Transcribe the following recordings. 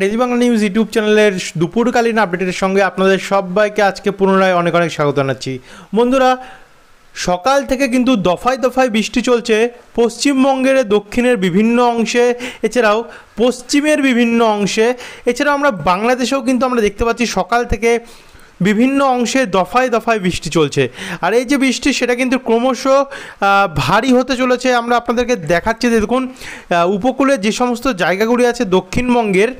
daisy Bangla news YouTube চ্যানেলের দুপুরকালীন আপডেটের সঙ্গে আপনাদের সবাইকে আজকে পুনরায় অনেক অনেক স্বাগত জানাচ্ছি বন্ধুরা সকাল থেকে কিন্তু দফায় দফায় বৃষ্টি চলছে পশ্চিমবঙ্গের দক্ষিণের বিভিন্ন অংশে এছাড়াও পশ্চিমের বিভিন্ন অংশে এছাড়াও আমরা বাংলাদেশেও কিন্তু আমরা দেখতে পাচ্ছি সকাল থেকে বিভিন্ন অংশে দফায় দফায় বৃষ্টি চলছে আর এই যে বৃষ্টি সেটা কিন্তু ক্রমশ ভারী হতে চলেছে আমরা আপনাদেরকে দেখাচ্ছি দেখুন উপকূলে যে সমস্ত জায়গাগুলি আছে দক্ষিণবঙ্গের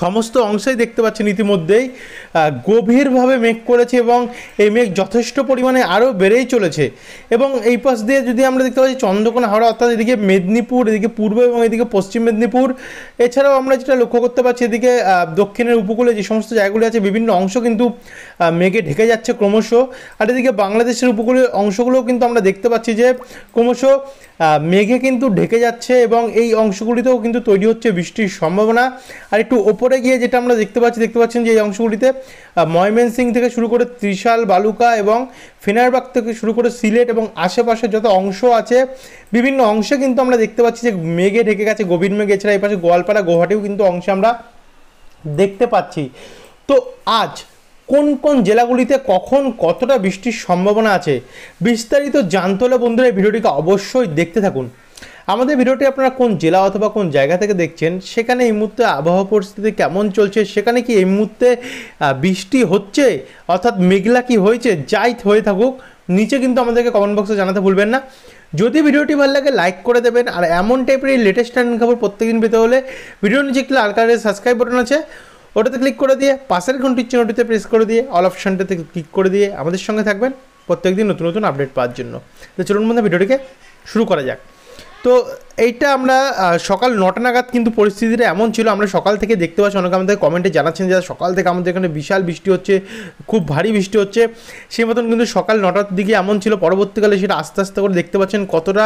সমস্ত অংশেই দেখতে পাচ্ছেন ইতিমধ্যেই গভীরভাবে মেঘ করেছে এবং এই মেঘ যথেষ্ট পরিমাণে আরও বেড়েই চলেছে এবং এই পাশ দিয়ে যদি আমরা দেখতে পাচ্ছি চন্দ্রকোনা হাওড়া অর্থাৎ এদিকে মেদিনীপুর এদিকে পূর্ব এবং এদিকে পশ্চিম মেদিনীপুর এছাড়াও আমরা যেটা লক্ষ্য করতে পারছি এদিকে দক্ষিণের উপকূলে যে সমস্ত জায়গাগুলি আছে বিভিন্ন অংশ কিন্তু মেঘে ঢেকে যাচ্ছে ক্রমশ আর এদিকে বাংলাদেশের উপকূলের অংশগুলোও কিন্তু আমরা দেখতে পাচ্ছি যে ক্রমশ মেঘে কিন্তু ঢেকে যাচ্ছে এবং এই অংশগুলিতেও কিন্তু তৈরি হচ্ছে বৃষ্টির সম্ভাবনা আর একটু ওপরে গিয়ে যেটা আমরা দেখতে পাচ্ছি দেখতে পাচ্ছেন যে এই অংশগুলিতে ময়মনসিং থেকে শুরু করে ত্রিশাল বালুকা এবং ফেনারবাগ থেকে শুরু করে সিলেট এবং আশেপাশে যত অংশ আছে বিভিন্ন অংশে কিন্তু আমরা দেখতে পাচ্ছি যে মেঘে ঢেকে গেছে গভীর মেঘ এছাড়া এই পাশে গোয়ালপাড়া গুয়াহাটিও কিন্তু অংশে আমরা দেখতে পাচ্ছি তো আজ কোন কোন জেলাগুলিতে কখন কতটা বৃষ্টির সম্ভাবনা আছে বিস্তারিত জানতে হলে বন্ধুরা এই ভিডিওটিকে অবশ্যই দেখতে থাকুন আমাদের ভিডিওটি আপনারা কোন জেলা অথবা কোন জায়গা থেকে দেখছেন সেখানে এই মুহূর্তে আবহাওয়া পরিস্থিতি কেমন চলছে সেখানে কি এই মুহূর্তে বৃষ্টি হচ্ছে অর্থাৎ মেঘলা কি হয়েছে যাই হয়ে থাকুক নিচে কিন্তু আমাদেরকে কমেন্ট বক্সে জানাতে ভুলবেন না যদি ভিডিওটি ভালো লাগে লাইক করে দেবেন আর এমন টাইপের এই লেটেস্ট ট্রেন্ডিং খবর প্রত্যেকদিন পেতে হলে ভিডিওর নিচে লাল কালারের সাবস্ক্রাইব বাটন আছে ওটাতে ক্লিক করে দিয়ে পাশের ঘন্টির চিহ্নটিতে প্রেস করে দিয়ে অল অপশানটাতে ক্লিক করে দিয়ে আমাদের সঙ্গে থাকবেন প্রত্যেকদিন নতুন নতুন আপডেট পাওয়ার জন্য তো চলুন বন্ধু ভিডিওটিকে শুরু করা যাক তো এইটা আমরা সকাল নটা নাগাদ কিন্তু পরিস্থিতিটা এমন ছিল আমরা সকাল থেকে দেখতে পাচ্ছি অনেকে আমাদের কমেন্টে জানাচ্ছেন যে সকাল থেকে আমাদের এখানে বিশাল বৃষ্টি হচ্ছে খুব ভারী বৃষ্টি হচ্ছে সেই মতন কিন্তু সকাল নটার দিকে এমন ছিল পরবর্তীকালে সেটা আস্তে আস্তে করে দেখতে পাচ্ছেন কতটা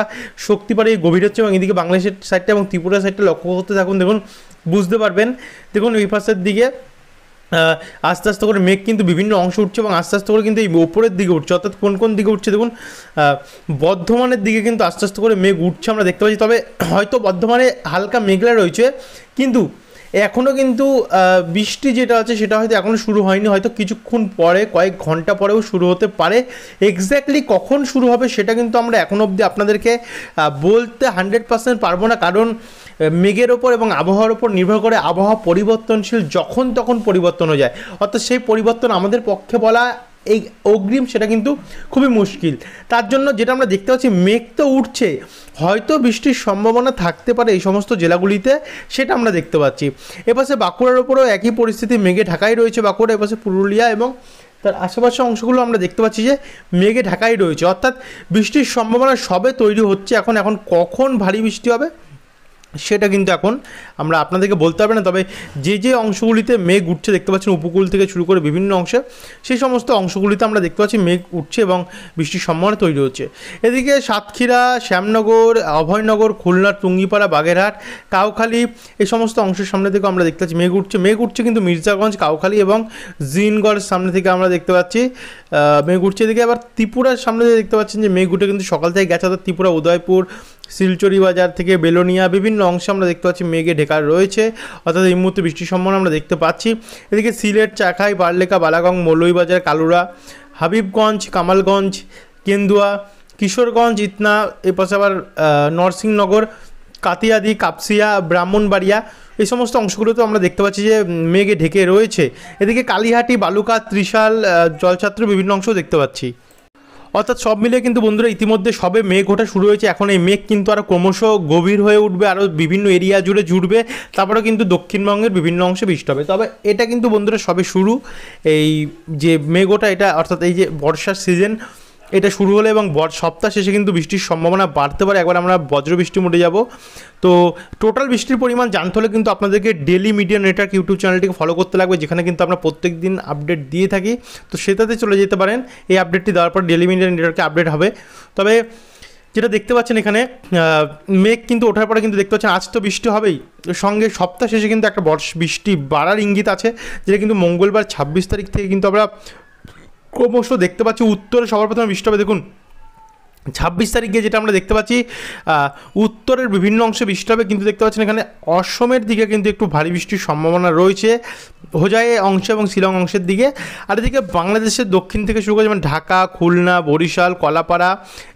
শক্তি পারে গভীর হচ্ছে এবং এদিকে বাংলাদেশের সাইডটা এবং ত্রিপুরা সাইডটা লক্ষ্য করতে থাকুন দেখুন বুঝতে পারবেন দেখুন এই পাশের দিকে আস্তে আস্তে করে মেঘ কিন্তু বিভিন্ন অংশ উঠছে এবং আস্তে আস্তে করে কিন্তু এই ওপরের দিকে উঠছে অর্থাৎ কোন কোন দিকে উঠছে দেখুন বর্ধমানের দিকে কিন্তু আস্তে আস্তে করে মেঘ উঠছে আমরা দেখতে পাচ্ছি তবে হয়তো বর্ধমানে হালকা মেঘলা রয়েছে কিন্তু এখনও কিন্তু বৃষ্টি যেটা আছে সেটা হয়তো এখনও শুরু হয়নি হয়তো কিছুক্ষণ পরে কয়েক ঘন্টা পরেও শুরু হতে পারে এক্স্যাক্টলি কখন শুরু হবে সেটা কিন্তু আমরা এখন অবধি আপনাদেরকে বলতে হান্ড্রেড পারসেন্ট পারবো না কারণ মেঘের ওপর এবং আবহাওয়ার ওপর নির্ভর করে আবহাওয়া পরিবর্তনশীল যখন তখন পরিবর্তন হয়ে যায় অর্থাৎ সেই পরিবর্তন আমাদের পক্ষে বলা এই অগ্রিম সেটা কিন্তু খুবই মুশকিল তার জন্য যেটা আমরা দেখতে পাচ্ছি মেঘ তো উঠছে হয়তো বৃষ্টির সম্ভাবনা থাকতে পারে এই সমস্ত জেলাগুলিতে সেটা আমরা দেখতে পাচ্ছি এপাশে বাঁকুড়ার ওপরও একই পরিস্থিতি মেঘে ঢাকাই রয়েছে বাঁকুড়া এপাশে পুরুলিয়া এবং তার আশেপাশে অংশগুলো আমরা দেখতে পাচ্ছি যে মেঘে ঢাকাই রয়েছে অর্থাৎ বৃষ্টির সম্ভাবনা সবে তৈরি হচ্ছে এখন এখন কখন ভারী বৃষ্টি হবে সেটা কিন্তু এখন আমরা আপনাদেরকে বলতে পারবে না তবে যে যে অংশগুলিতে মেঘ উঠছে দেখতে পাচ্ছেন উপকূল থেকে শুরু করে বিভিন্ন অংশে সেই সমস্ত অংশগুলিতে আমরা দেখতে পাচ্ছি মেঘ উঠছে এবং বৃষ্টির সম্ভাবনা তৈরি হচ্ছে এদিকে সাতক্ষীরা শ্যামনগর অভয়নগর খুলনা টুঙ্গিপাড়া বাগেরহাট কাউখালী এই সমস্ত অংশের সামনে থেকে আমরা দেখতে পাচ্ছি মেঘ উঠছে মেঘ উঠছে কিন্তু মির্জাগঞ্জ কাউখালী এবং জিনগড়ের সামনে থেকে আমরা দেখতে পাচ্ছি মেঘ উঠছে এদিকে আবার ত্রিপুরার সামনে দেখতে পাচ্ছেন যে মেঘ উঠে কিন্তু সকাল থেকে গেছে অর্থাৎ ত্রিপুরা উদয়পুর শিলচরি বাজার থেকে বেলোনিয়া বিভিন্ন অংশে আমরা দেখতে পাচ্ছি মেঘে ঢেকার রয়েছে অর্থাৎ এই মুহূর্তে বৃষ্টির সম্ভাবনা আমরা দেখতে পাচ্ছি এদিকে সিলেট চাখাই বারলেখা বালাগং মৌলইবাজার কালুরা হাবিবগঞ্জ কামালগঞ্জ কেন্দুয়া কিশোরগঞ্জ ইতনা এ পাশে আবার নরসিংনগর কাতিয়াদি কাপসিয়া ব্রাহ্মণবাড়িয়া এই সমস্ত অংশগুলোতে আমরা দেখতে পাচ্ছি যে মেঘে ঢেকে রয়েছে এদিকে কালীহাটি বালুকা ত্রিশাল জলছাত্র বিভিন্ন অংশও দেখতে পাচ্ছি অর্থাৎ সব মিলে কিন্তু বন্ধুরা ইতিমধ্যে সবে মেঘ ওঠা শুরু হয়েছে এখন এই মেঘ কিন্তু আরও ক্রমশ গভীর হয়ে উঠবে আরও বিভিন্ন এরিয়া জুড়ে জুড়বে তারপরে কিন্তু দক্ষিণবঙ্গের বিভিন্ন অংশে বৃষ্টি হবে তবে এটা কিন্তু বন্ধুরা সবে শুরু এই যে মেঘ ওঠা এটা অর্থাৎ এই যে বর্ষার সিজন এটা শুরু হলে এবং সপ্তাহ শেষে কিন্তু বৃষ্টির সম্ভাবনা বাড়তে পারে একবার আমরা বজ্রবৃষ্টি মোটে যাব তো টোটাল বৃষ্টির পরিমাণ জানতে হলে কিন্তু আপনাদেরকে ডেলি মিডিয়া নেটওয়ার্ক ইউটিউব চ্যানেলটিকে ফলো করতে লাগবে যেখানে কিন্তু আমরা প্রত্যেক দিন আপডেট দিয়ে থাকি তো সেটাতে চলে যেতে পারেন এই আপডেটটি দেওয়ার পর ডেলি মিডিয়া নেটওয়ার্কে আপডেট হবে তবে যেটা দেখতে পাচ্ছেন এখানে মেঘ কিন্তু ওঠার পরে কিন্তু দেখতে পাচ্ছেন আজ তো বৃষ্টি হবেই সঙ্গে সপ্তাহ শেষে কিন্তু একটা বর্ষ বৃষ্টি বাড়ার ইঙ্গিত আছে যেটা কিন্তু মঙ্গলবার ছাব্বিশ তারিখ থেকে কিন্তু আমরা ক্রমশ দেখতে পাচ্ছি উত্তরে সবার প্রথমে বৃষ্টি হবে দেখুন ছাব্বিশ তারিখে যেটা আমরা দেখতে পাচ্ছি উত্তরের বিভিন্ন অংশে বৃষ্টি হবে কিন্তু দেখতে পাচ্ছেন এখানে অসমের দিকে কিন্তু একটু ভারী বৃষ্টির সম্ভাবনা রয়েছে হোজাই অংশ এবং শিলং অংশের দিকে আর এদিকে বাংলাদেশের দক্ষিণ থেকে শুরু করে যেমন ঢাকা খুলনা বরিশাল কলাপাড়া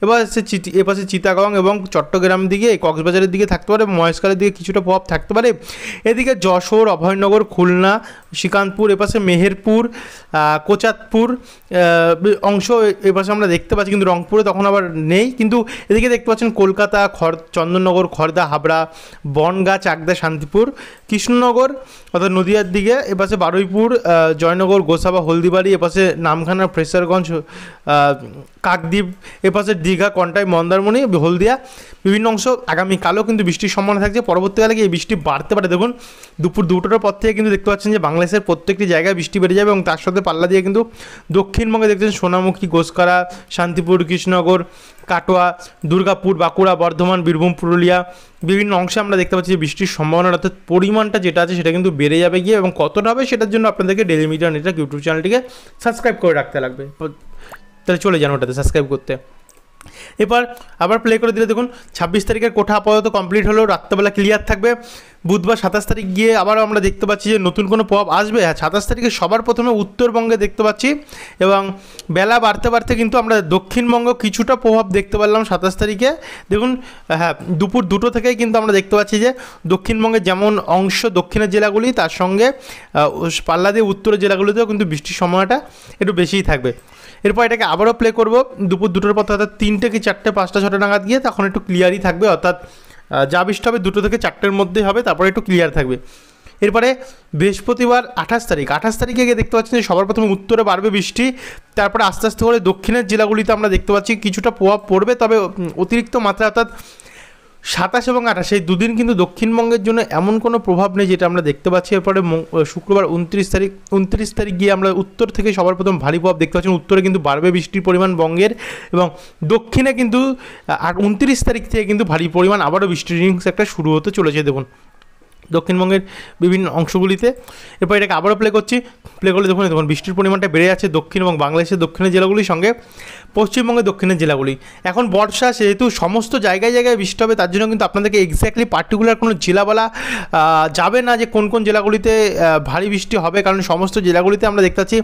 এবার সে এপাশে চিতাগং এবং চট্টগ্রাম দিকে কক্সবাজারের দিকে থাকতে পারে মহেশকালের দিকে কিছুটা প্রভাব থাকতে পারে এদিকে যশোর অভয়নগর খুলনা শ্রীকান্তপুর এপাশে মেহেরপুর কোচাতপুর অংশ এপাশে আমরা দেখতে পাচ্ছি কিন্তু রংপুরে তখন আবার নেই কিন্তু এদিকে দেখতে পাচ্ছেন কলকাতা খড় চন্দননগর খড়দা হাবড়া বনগা চাকদা শান্তিপুর কৃষ্ণনগর অর্থাৎ নদিয়ার দিকে এপাশে বারুইপুর জয়নগর গোসাবা হলদিবাড়ি এপাশে নামখানা ফ্রেশারগঞ্জ কাকদ্বীপ এপাশে দীঘা কন্টাই মন্দারমণি হলদিয়া বিভিন্ন অংশ আগামীকালও কিন্তু বৃষ্টির সম্ভাবনা থাকছে পরবর্তীকালে এই বৃষ্টি বাড়তে পারে দেখুন দুপুর দুটোটার পর থেকে কিন্তু দেখতে পাচ্ছেন যে বাংলাদেশের প্রত্যেকটি জায়গায় বৃষ্টি বেড়ে যাবে এবং তার সাথে পাল্লা দিয়ে কিন্তু দক্ষিণবঙ্গে দেখছেন সোনামুখী গোসকারা শান্তিপুর কৃষ্ণনগর কাটোয়া দুর্গাপুর বাঁকুড়া বর্ধমান বীরভূম পুরুলিয়া বিভিন্ন অংশে আমরা দেখতে পাচ্ছি যে বৃষ্টির সম্ভাবনা অর্থাৎ পরিমাণটা যেটা আছে সেটা কিন্তু বেড়ে যাবে গিয়ে এবং কতটা হবে সেটার জন্য আপনাদেরকে ডেলি মিডিয়া নেটওয়ার্ক ইউটিউব চ্যানেলটিকে সাবস্ক্রাইব করে রাখতে লাগবে তাহলে চলে যান ওটাতে সাবস্ক্রাইব করতে এরপর আবার প্লে করে দিলে দেখুন ছাব্বিশ তারিখের কোঠা আপাতত কমপ্লিট হলো রাত্রেবেলা ক্লিয়ার থাকবে বুধবার সাতাশ তারিখ গিয়ে আবারও আমরা দেখতে পাচ্ছি যে নতুন কোনো প্রভাব আসবে হ্যাঁ সাতাশ তারিখে সবার প্রথমে উত্তরবঙ্গে দেখতে পাচ্ছি এবং বেলা বাড়তে বাড়তে কিন্তু আমরা দক্ষিণবঙ্গ কিছুটা প্রভাব দেখতে পারলাম সাতাশ তারিখে দেখুন হ্যাঁ দুপুর দুটো থেকেই কিন্তু আমরা দেখতে পাচ্ছি যে দক্ষিণবঙ্গের যেমন অংশ দক্ষিণের জেলাগুলি তার সঙ্গে পাল্লা দিয়ে উত্তরের জেলাগুলিতেও কিন্তু বৃষ্টির সময়টা একটু বেশিই থাকবে এরপর এটাকে আবারও প্লে করব দুপুর দুটোর পর অর্থাৎ তিনটে কি চারটে পাঁচটা ছটা নাগাদ গিয়ে তখন একটু ক্লিয়ারই থাকবে অর্থাৎ যা বৃষ্টি হবে দুটো থেকে চারটের মধ্যে হবে তারপরে একটু ক্লিয়ার থাকবে এরপরে বৃহস্পতিবার আঠাশ তারিখ আঠাশ তারিখে গিয়ে দেখতে পাচ্ছেন যে সবার প্রথমে উত্তরে বাড়বে বৃষ্টি তারপরে আস্তে আস্তে করে দক্ষিণের জেলাগুলিতে আমরা দেখতে পাচ্ছি কিছুটা প্রভাব পড়বে তবে অতিরিক্ত মাত্রা অর্থাৎ সাতাশ এবং আঠাশ এই দুদিন কিন্তু দক্ষিণবঙ্গের জন্য এমন কোনো প্রভাব নেই যেটা আমরা দেখতে পাচ্ছি এরপরে শুক্রবার উনত্রিশ তারিখ উনত্রিশ তারিখ গিয়ে আমরা উত্তর থেকে সবার প্রথম ভারী প্রভাব দেখতে পাচ্ছি উত্তরে কিন্তু বাড়বে বৃষ্টির পরিমাণ বঙ্গের এবং দক্ষিণে কিন্তু উনত্রিশ তারিখ থেকে কিন্তু ভারী পরিমাণ আবারও বৃষ্টির রিংস একটা শুরু হতে চলেছে দেখুন দক্ষিণবঙ্গের বিভিন্ন অংশগুলিতে এরপর এটাকে আবারও প্লে করছি প্লে করলে দেখুন দেখুন বৃষ্টির পরিমাণটা বেড়ে যাচ্ছে দক্ষিণ এবং বাংলাদেশের দক্ষিণের জেলাগুলির সঙ্গে পশ্চিমবঙ্গের দক্ষিণের জেলাগুলি এখন বর্ষা সেহেতু সমস্ত জায়গায় জায়গায় বৃষ্টি হবে তার জন্য কিন্তু আপনাদেরকে এক্স্যাক্টলি পার্টিকুলার কোনো জেলা বলা যাবে না যে কোন কোন জেলাগুলিতে ভারী বৃষ্টি হবে কারণ সমস্ত জেলাগুলিতে আমরা দেখতে পাচ্ছি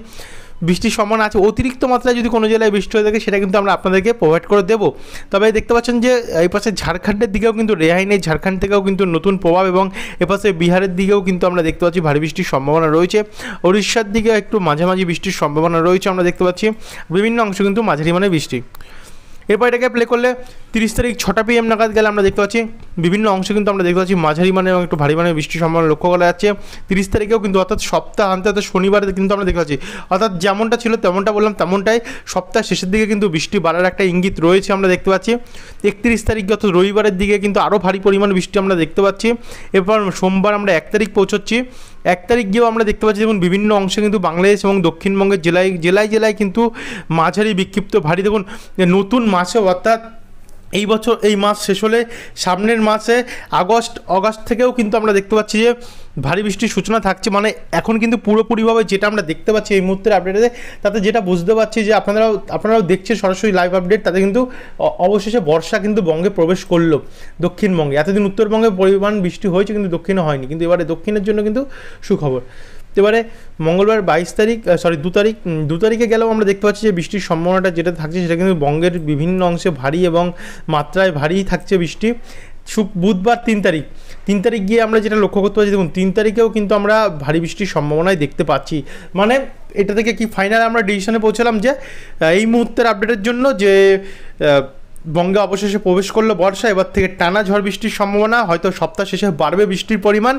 বৃষ্টির সম্ভাবনা আছে অতিরিক্ত মাত্রায় যদি কোনো জেলায় বৃষ্টি হয়ে থাকে সেটা কিন্তু আমরা আপনাদেরকে প্রোভাইড করে দেবো তবে দেখতে পাচ্ছেন যে এই পাশে ঝাড়খণ্ডের দিকেও কিন্তু রেহাই নেই ঝাড়খণ্ড থেকেও কিন্তু নতুন প্রভাব এবং এপাশে বিহারের দিকেও কিন্তু আমরা দেখতে পাচ্ছি ভারী বৃষ্টির সম্ভাবনা রয়েছে উড়িষ্যার দিকে একটু মাঝামাঝি বৃষ্টির সম্ভাবনা রয়েছে আমরা দেখতে পাচ্ছি বিভিন্ন অংশ কিন্তু মাঝারি মানে বৃষ্টি এরপর এটাকে প্লে করলে তিরিশ তারিখ ছটা পিএম নাগাদ গেলে আমরা দেখতে পাচ্ছি বিভিন্ন অংশে কিন্তু আমরা দেখতে পাচ্ছি মাঝারি মানে এবং একটু ভারী মানে বৃষ্টির সম্ভাবনা লক্ষ্য করা যাচ্ছে তিরিশ তারিখেও কিন্তু অর্থাৎ আনতে অর্থাৎ শনিবার কিন্তু আমরা দেখতে পাচ্ছি অর্থাৎ যেমনটা ছিল তেমনটা বললাম তেমনটাই সপ্তাহ শেষের দিকে কিন্তু বৃষ্টি বাড়ার একটা ইঙ্গিত রয়েছে আমরা দেখতে পাচ্ছি একত্রিশ তারিখ অর্থাৎ রবিবারের দিকে কিন্তু আরও ভারী পরিমাণ বৃষ্টি আমরা দেখতে পাচ্ছি এরপর সোমবার আমরা এক তারিখ পৌঁছচ্ছি এক তারিখ গিয়েও আমরা দেখতে পাচ্ছি যেমন বিভিন্ন অংশে কিন্তু বাংলাদেশ এবং দক্ষিণবঙ্গের জেলায় জেলায় জেলায় কিন্তু মাঝারি বিক্ষিপ্ত ভারী দেখুন নতুন মাসে অর্থাৎ এই বছর এই মাস শেষ হলে সামনের মাসে আগস্ট অগাস্ট থেকেও কিন্তু আমরা দেখতে পাচ্ছি যে ভারী বৃষ্টির সূচনা থাকছে মানে এখন কিন্তু পুরোপুরিভাবে যেটা আমরা দেখতে পাচ্ছি এই মুহূর্তের আপডেটে তাতে যেটা বুঝতে পারছি যে আপনারাও আপনারাও দেখছেন সরাসরি লাইভ আপডেট তাতে কিন্তু অবশেষে বর্ষা কিন্তু বঙ্গে প্রবেশ করলো দক্ষিণবঙ্গে এতদিন উত্তরবঙ্গে পরিমাণ বৃষ্টি হয়েছে কিন্তু দক্ষিণে হয়নি কিন্তু এবারে দক্ষিণের জন্য কিন্তু সুখবর এবারে মঙ্গলবার বাইশ তারিখ সরি দু তারিখ দু তারিখে গেলেও আমরা দেখতে পাচ্ছি যে বৃষ্টির সম্ভাবনাটা যেটা থাকছে সেটা কিন্তু বঙ্গের বিভিন্ন অংশে ভারী এবং মাত্রায় ভারী থাকছে বৃষ্টি বুধবার তিন তারিখ তিন তারিখ গিয়ে আমরা যেটা লক্ষ্য করতে পারছি দেখুন তিন তারিখেও কিন্তু আমরা ভারী বৃষ্টির সম্ভাবনায় দেখতে পাচ্ছি মানে এটা থেকে কি ফাইনাল আমরা ডিসিশনে পৌঁছালাম যে এই মুহূর্তের আপডেটের জন্য যে বঙ্গে অবশেষে প্রবেশ করলো বর্ষা এবার থেকে টানা ঝড় বৃষ্টির সম্ভাবনা হয়তো সপ্তাহ শেষে বাড়বে বৃষ্টির পরিমাণ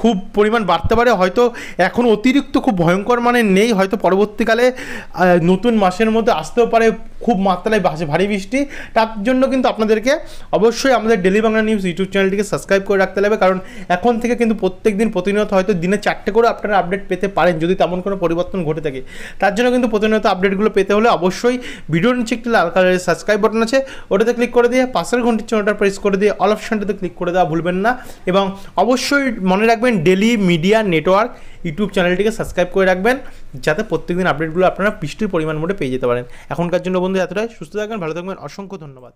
খুব পরিমাণ বাড়তে পারে হয়তো এখন অতিরিক্ত খুব ভয়ঙ্কর মানে নেই হয়তো পরবর্তীকালে নতুন মাসের মধ্যে আসতেও পারে খুব মাত্রায় ভাসে ভারী বৃষ্টি তার জন্য কিন্তু আপনাদেরকে অবশ্যই আমাদের ডেলি বাংলা নিউজ ইউটিউব চ্যানেলটিকে সাবস্ক্রাইব করে রাখতে লাগবে কারণ এখন থেকে কিন্তু প্রত্যেক দিন প্রতিনিয়ত হয়তো দিনে চারটে করে আপনারা আপডেট পেতে পারেন যদি তেমন কোনো পরিবর্তন ঘটে থাকে তার জন্য কিন্তু প্রতিনিয়ত আপডেটগুলো পেতে হলে অবশ্যই ভিডিও নিচে একটি লাল কালারের সাবস্ক্রাইব বাটন আছে ওটাতে ক্লিক করে দিয়ে পাশের ঘন্টির চ্যানেলটা প্রেস করে দিয়ে অল অপশানটাতে ক্লিক করে দেওয়া ভুলবেন না এবং অবশ্যই মনে রাখবেন ডেলি মিডিয়া নেটওয়ার্ক ইউটিউব চ্যানেলটিকে সাবস্ক্রাইব করে রাখবেন যাতে প্রত্যেকদিন আপডেটগুলো আপনারা বৃষ্টির পরিমাণ মোটে পেয়ে যেতে পারেন এখনকার জন্য বন্ধু এতটাই সুস্থ থাকবেন ভালো থাকবেন অসংখ্য ধন্যবাদ